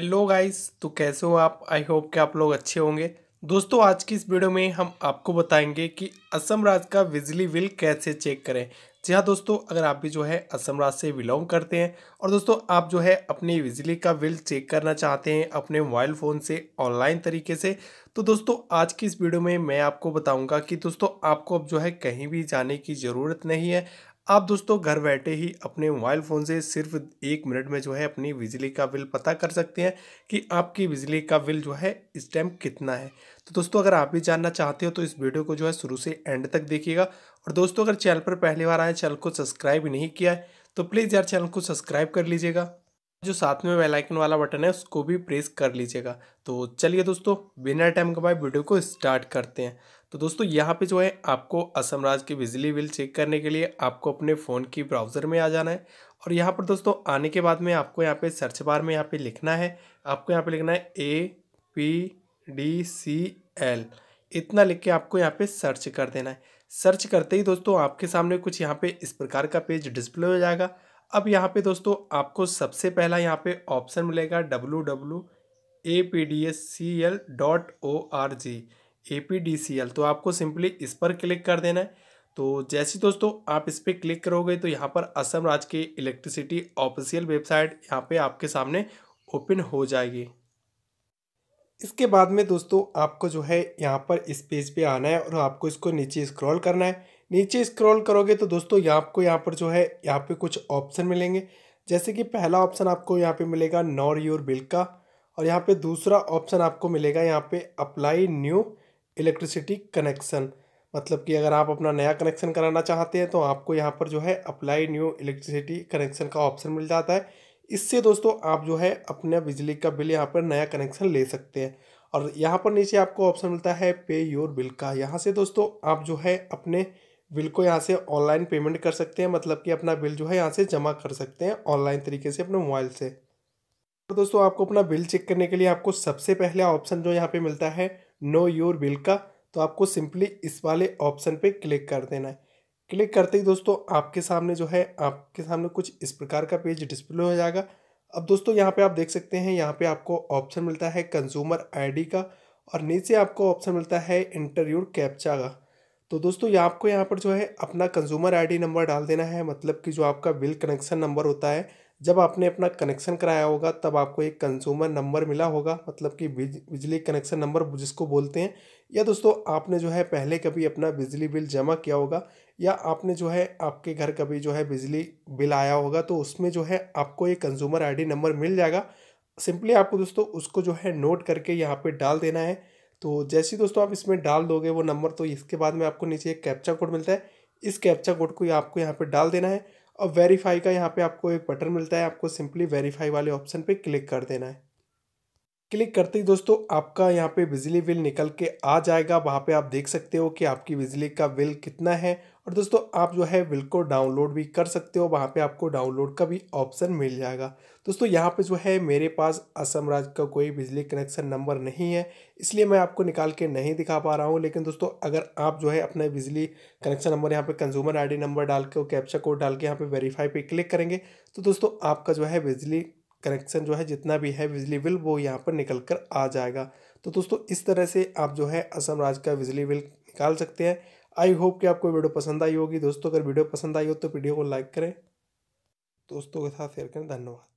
hello guys तो कैसे हो आप आई होप कि आप लोग अच्छे होंगे दोस्तों आज की इस वीडियो में हम आपको बताएंगे कि असम राज्य का बिजली बिल कैसे चेक करें जी हाँ दोस्तों अगर आप भी जो है असम राज्य से बिलोंग करते हैं और दोस्तों आप जो है अपनी बिजली का बिल चेक करना चाहते हैं अपने मोबाइल फ़ोन से ऑनलाइन तरीके से तो दोस्तों आज की इस वीडियो में मैं आपको बताऊंगा कि दोस्तों आपको अब जो है कहीं भी जाने की ज़रूरत नहीं है आप दोस्तों घर बैठे ही अपने मोबाइल फ़ोन से सिर्फ एक मिनट में जो है अपनी बिजली का बिल पता कर सकते हैं कि आपकी बिजली का बिल जो है इस टाइम कितना है तो दोस्तों अगर आप भी जानना चाहते हो तो इस वीडियो को जो है शुरू से एंड तक देखिएगा और दोस्तों अगर चैनल पर पहली बार आए चैनल को सब्सक्राइब नहीं किया है तो प्लीज़ यार चैनल को सब्सक्राइब कर लीजिएगा जो साथ में वेलाइकन वाला बटन है उसको भी प्रेस कर लीजिएगा तो चलिए दोस्तों बिना टाइम कमाए वीडियो को स्टार्ट करते हैं तो दोस्तों यहाँ पे जो है आपको असम राज्य के बिजली बिल चेक करने के लिए आपको अपने फ़ोन की ब्राउज़र में आ जाना है और यहाँ पर दोस्तों आने के बाद में आपको यहाँ पे सर्च बार में यहाँ पे लिखना है आपको यहाँ पे लिखना है A P D C L इतना लिख के आपको यहाँ पे सर्च कर देना है सर्च करते ही दोस्तों आपके सामने कुछ यहाँ पर इस प्रकार का पेज डिस्प्ले हो जाएगा अब यहाँ पर दोस्तों आपको सबसे पहला यहाँ पर ऑप्शन मिलेगा W W A P D S C L dot O R G ए तो आपको सिंपली इस पर क्लिक कर देना है तो जैसे दोस्तों आप इस पर क्लिक करोगे तो यहाँ पर असम राज्य के इलेक्ट्रिसिटी ऑफिशियल वेबसाइट यहाँ पे आपके सामने ओपन हो जाएगी इसके बाद में दोस्तों आपको जो है यहाँ पर इस पेज पे आना है और आपको इसको नीचे स्क्रॉल करना है नीचे स्क्रॉल करोगे तो दोस्तों यहाँ आपको यहाँ पर जो है यहाँ पर कुछ ऑप्शन मिलेंगे जैसे कि पहला ऑप्शन आपको यहाँ पर मिलेगा नॉर योर बिल का और यहाँ पर दूसरा ऑप्शन आपको मिलेगा यहाँ पे अप्लाई न्यू इलेक्ट्रिसिटी कनेक्शन मतलब कि अगर आप अपना नया कनेक्शन कराना चाहते हैं तो आपको यहाँ पर जो है अप्लाई न्यू इलेक्ट्रिसिटी कनेक्शन का ऑप्शन मिल जाता है इससे दोस्तों आप जो है अपना बिजली का बिल यहाँ पर नया कनेक्शन ले सकते हैं और यहाँ पर नीचे आपको ऑप्शन मिलता है पे योर बिल का यहाँ से दोस्तों आप जो है अपने बिल को यहाँ से ऑनलाइन पेमेंट कर सकते हैं मतलब कि अपना बिल जो है यहाँ से जमा कर सकते हैं ऑनलाइन तरीके से अपने मोबाइल से तो दोस्तों आपको अपना बिल चेक करने के लिए आपको सबसे पहला ऑप्शन जो यहाँ पर मिलता है नो योर बिल का तो आपको सिंपली इस वाले ऑप्शन पे क्लिक कर देना है क्लिक करते ही दोस्तों आपके सामने जो है आपके सामने कुछ इस प्रकार का पेज डिस्प्ले हो जाएगा अब दोस्तों यहाँ पे आप देख सकते हैं यहाँ पे आपको ऑप्शन मिलता है कंज्यूमर आईडी का और नीचे आपको ऑप्शन मिलता है इंटरव्यू कैप्चा का तो दोस्तों यहाँ आपको यहाँ पर जो है अपना कंज्यूमर आई नंबर डाल देना है मतलब कि जो आपका बिल कनेक्शन नंबर होता है जब आपने अपना कनेक्शन कराया होगा तब आपको एक कंज्यूमर नंबर मिला होगा मतलब कि बिजली कनेक्शन नंबर जिसको बोलते हैं या दोस्तों आपने जो है पहले कभी अपना बिजली बिल जमा किया होगा या आपने जो है आपके घर कभी जो है बिजली बिल आया होगा तो उसमें जो है आपको एक कंज्यूमर आईडी नंबर मिल जाएगा सिंपली आपको दोस्तों उसको जो है नोट करके यहाँ पे डाल देना है तो जैसे दोस्तों आप इसमें डाल दोगे वो नंबर तो इसके बाद में आपको नीचे एक कैप्चा कोड मिलता है इस कैप्चा कोड को आपको यहाँ पर डाल देना है अब वेरीफाई का यहाँ पे आपको एक बटन मिलता है आपको सिंपली वेरीफाई वाले ऑप्शन पे क्लिक कर देना है क्लिक करते ही दोस्तों आपका यहाँ पे बिजली बिल निकल के आ जाएगा वहाँ पे आप देख सकते हो कि आपकी बिजली का बिल कितना है और दोस्तों आप जो है बिल को डाउनलोड भी कर सकते हो वहाँ पे आपको डाउनलोड का भी ऑप्शन मिल जाएगा दोस्तों यहाँ पे जो है मेरे पास असम राज्य का कोई बिजली कनेक्शन नंबर नहीं है इसलिए मैं आपको निकाल के नहीं दिखा पा रहा हूँ लेकिन दोस्तों अगर आप जो है अपना बिजली कनेक्शन नंबर यहाँ पे कंज्यूमर आईडी नंबर डाल के कैप्चा कोड डाल के यहाँ पे वेरीफाई पे क्लिक करेंगे तो दोस्तों आपका जो है बिजली कनेक्शन जो है जितना भी है बिजली बिल वो यहाँ पर निकल कर आ जाएगा तो दोस्तों इस तरह से आप जो है असम राज्य का बिजली बिल निकाल सकते हैं आई होप कि आपको वीडियो पसंद आई होगी दोस्तों अगर वीडियो पसंद आई हो तो वीडियो को लाइक करें दोस्तों के साथ शेयर करें धन्यवाद